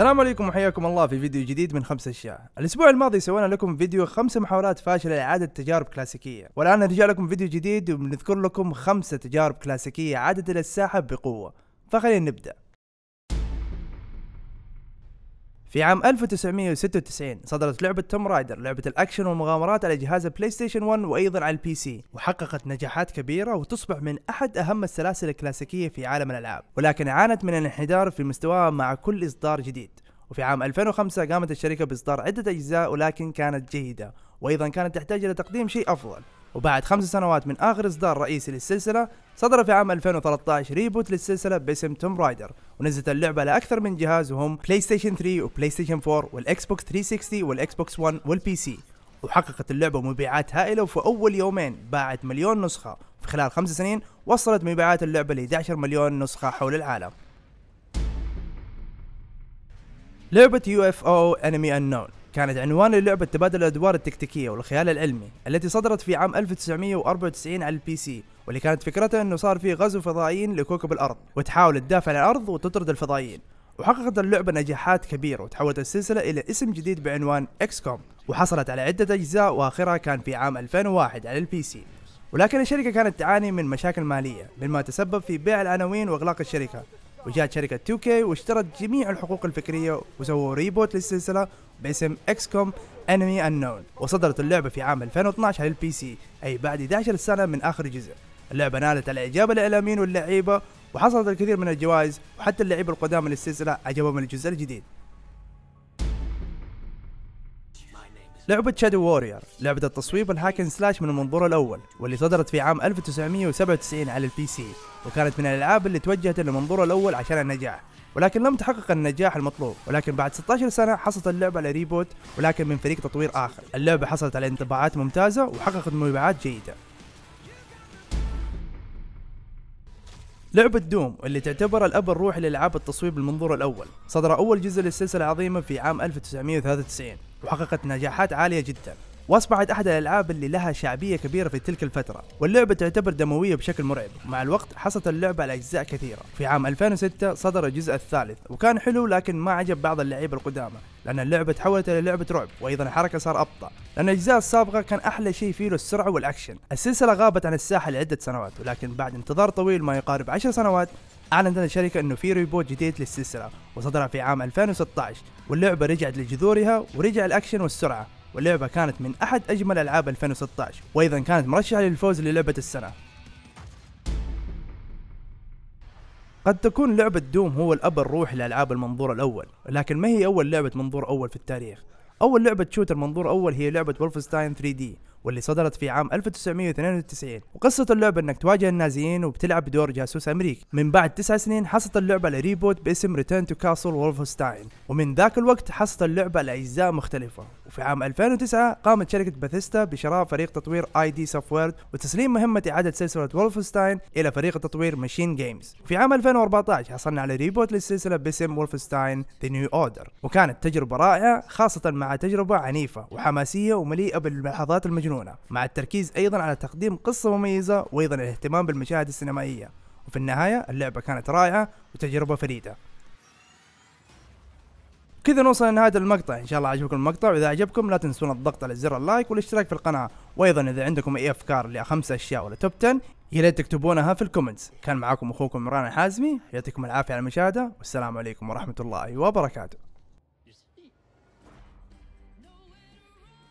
السلام عليكم وحياكم الله في فيديو جديد من خمس اشياء الاسبوع الماضي سوينا لكم فيديو خمس محاولات فاشله لاعاده تجارب كلاسيكيه والان نرجع لكم فيديو جديد وبنذكر لكم خمسه تجارب كلاسيكيه عادت الى الساحه بقوه فخلينا نبدا في عام 1996 صدرت لعبة توم رايدر لعبة الأكشن والمغامرات على جهاز البلاي ستيشن 1 وأيضا على البي سي وحققت نجاحات كبيرة وتصبح من أحد أهم السلاسل الكلاسيكية في عالم الألعاب ولكن عانت من الانحدار في مستواها مع كل إصدار جديد وفي عام 2005 قامت الشركة بإصدار عدة أجزاء ولكن كانت جيدة وأيضا كانت تحتاج إلى تقديم شيء أفضل وبعد خمس سنوات من آخر إصدار رئيسي للسلسلة صدر في عام 2013 ريبوت للسلسلة باسم توم رايدر ونزلت اللعبة على أكثر من جهاز وهم بلاي ستيشن 3 وبلاي ستيشن 4 والإكس بوكس 360 والإكس بوكس 1 والبي سي وحققت اللعبة مبيعات هائلة وفي أول يومين باعت مليون نسخة في خلال خمس سنين وصلت مبيعات اللعبة ل 11 مليون نسخة حول العالم لعبة UFO Enemy Unknown كانت عنوان اللعبة تبادل الأدوار التكتيكية والخيال العلمي التي صدرت في عام 1994 على البي سي واللي كانت فكرتها أنه صار في غزو فضائيين لكوكب الأرض وتحاول تدافع عن الأرض وتطرد الفضائيين وحققت اللعبة نجاحات كبيرة وتحولت السلسلة إلى اسم جديد بعنوان إكس كوم وحصلت على عدة أجزاء وآخرها كان في عام 2001 على البي سي ولكن الشركة كانت تعاني من مشاكل مالية مما تسبب في بيع العناوين وإغلاق الشركة وجاءت شركة 2K واشترت جميع الحقوق الفكرية وسووا ريبوت للسلسلة باسم اكس كوم انمي انون وصدرت اللعبة في عام 2012 على البي سي اي بعد 11 سنة من اخر جزء اللعبة نالت الاعجاب الاعلاميين واللعيبة وحصلت الكثير من الجوائز وحتى اللعيبة القدامى للسلسلة عجبهم الجزء الجديد لعبة شادو وورير لعبة التصويب والهاكن سلاش من المنظور الأول واللي صدرت في عام 1997 على البي سي وكانت من الألعاب اللي توجهت للمنظور الأول عشان النجاح ولكن لم تحقق النجاح المطلوب ولكن بعد 16 سنة حصلت اللعبة على ريبوت ولكن من فريق تطوير آخر اللعبة حصلت على انطباعات ممتازة وحققت مبيعات جيدة لعبة دوم اللي تعتبر الأب الروحي للألعاب التصويب بالمنظور الأول صدر أول جزء للسلسلة العظيمة في عام 1993 وحققت نجاحات عالية جدا واصبحت احد الالعاب اللي لها شعبيه كبيره في تلك الفتره واللعبه تعتبر دمويه بشكل مرعب مع الوقت حصلت اللعبه على اجزاء كثيره في عام 2006 صدر الجزء الثالث وكان حلو لكن ما عجب بعض اللعيبه القدامى لان اللعبه تحولت الى لعبه رعب وايضا الحركه صار ابطا لان الاجزاء السابقه كان احلى شيء فيه السرعه والاكشن السلسله غابت عن الساحه لعده سنوات ولكن بعد انتظار طويل ما يقارب 10 سنوات اعلنت الشركه انه في ريبوت جديد للسلسله وصدر في عام 2016 واللعبه رجعت لجذورها ورجع الاكشن والسرعه واللعبة كانت من أحد أجمل ألعاب 2016 وأيضا كانت مرشحة للفوز للعبة السنة قد تكون لعبة دوم هو الأب الروحي لألعاب المنظور الأول لكن ما هي أول لعبة منظور أول في التاريخ أول لعبة شوتر منظور أول هي لعبة وولفستاين 3D واللي صدرت في عام 1992 وقصة اللعبة انك تواجه النازيين وبتلعب بدور جاسوس امريكي من بعد تسع سنين حصلت اللعبة على ريبوت باسم ريتيرن تو كاسل وولفستاين ومن ذاك الوقت حصلت اللعبة على اجزاء مختلفة وفي عام 2009 قامت شركة باثيستا بشراء فريق تطوير اي دي سوفتوير وتسليم مهمة اعادة سلسلة وولفستاين الى فريق تطوير ماشين جيمز وفي عام 2014 حصلنا على ريبوت للسلسلة باسم وولفستاين ذا نيو اوردر وكانت تجربة رائعة خاصة مع تجربة عنيفة وحماسية ومليئة باللحظات المجنونة مجنونة مع التركيز أيضا على تقديم قصة مميزة وأيضا الاهتمام بالمشاهد السينمائية وفي النهاية اللعبة كانت رائعة وتجربة فريدة كذا نوصل لنهاية المقطع ان شاء الله عجبكم المقطع واذا عجبكم لا تنسون الضغط على زر اللايك والاشتراك في القناة وايضا اذا عندكم اي افكار لخمس اشياء ولا توب 10 يا ريت تكتبونها في الكومنتس كان معاكم اخوكم مران الحازمي يعطيكم العافية على المشاهدة والسلام عليكم ورحمة الله وبركاته